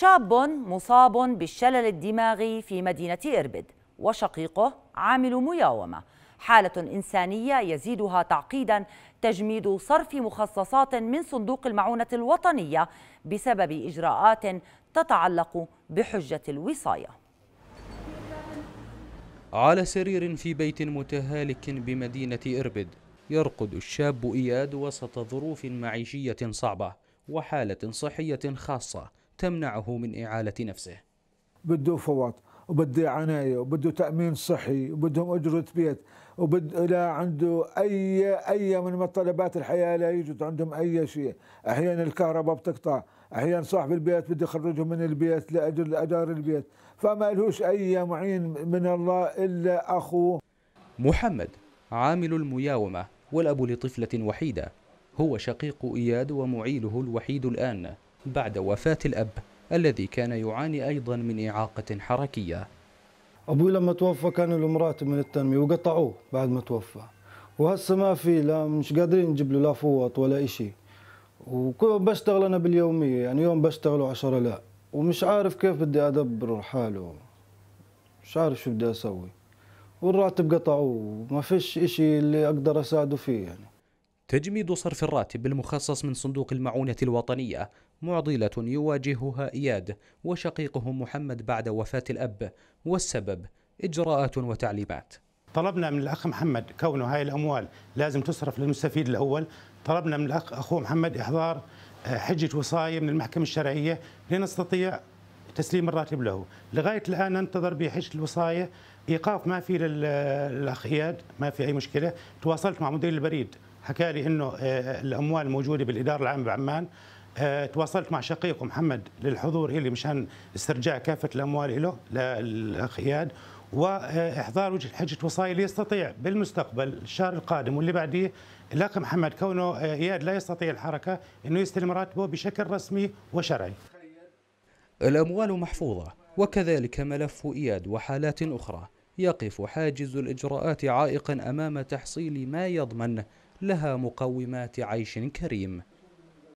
شاب مصاب بالشلل الدماغي في مدينة إربد وشقيقه عامل مياومة حالة إنسانية يزيدها تعقيدا تجميد صرف مخصصات من صندوق المعونة الوطنية بسبب إجراءات تتعلق بحجة الوصاية على سرير في بيت متهالك بمدينة إربد يرقد الشاب إياد وسط ظروف معيشية صعبة وحالة صحية خاصة تمنعه من إعالة نفسه بده فوات وبده عناية وبده تأمين صحي وبدهم أجرة بيت وبد لا عنده أي أي من متطلبات الحياة لا يوجد عندهم أي شيء أحيانا الكهرباء بتقطع أحيانا صاحب البيت بده يخرجهم من البيت لأجل أجار البيت فما لهش أي معين من الله إلا أخوه محمد عامل المياومة والأب لطفلة وحيدة هو شقيق إياد ومعيله الوحيد الآن بعد وفاة الأب الذي كان يعاني أيضا من إعاقة حركية أبوي لما توفى كان له مراتب من التنمية وقطعوه بعد ما توفى وهسه ما في لا مش قادرين نجيب له لا فوط ولا إشي وبشتغل أنا باليومية يعني يوم بشتغله عشرة لا ومش عارف كيف بدي أدبر حاله مش عارف شو بدي أسوي والراتب قطعوه ما فيش إشي اللي أقدر أساعده فيه يعني تجميد صرف الراتب المخصص من صندوق المعونة الوطنية معضلة يواجهها إياد وشقيقه محمد بعد وفاة الأب والسبب إجراءات وتعليمات طلبنا من الأخ محمد كونه هاي الأموال لازم تصرف للمستفيد الأول طلبنا من الأخ أخوه محمد إحضار آه، حجة وصاية من المحكمة الشرعية لنستطيع تسليم الراتب له لغاية الآن ننتظر بحجة الوصاية إيقاف ما في للأخ إياد ما في أي مشكلة تواصلت مع مدير البريد حكى لي انه آه، الاموال موجوده بالاداره العامه بعمان آه، تواصلت مع شقيقه محمد للحضور إلي مشان استرجاع كافة الأموال له للأخ إياد وإحضار وجه حجة وصاية ليستطيع بالمستقبل الشهر القادم واللي بعديه الأخ محمد كونه آه، إياد لا يستطيع الحركة أنه يستلم راتبه بشكل رسمي وشرعي الأموال محفوظة وكذلك ملف إياد وحالات أخرى يقف حاجز الإجراءات عائقا أمام تحصيل ما يضمن لها مقومات عيش كريم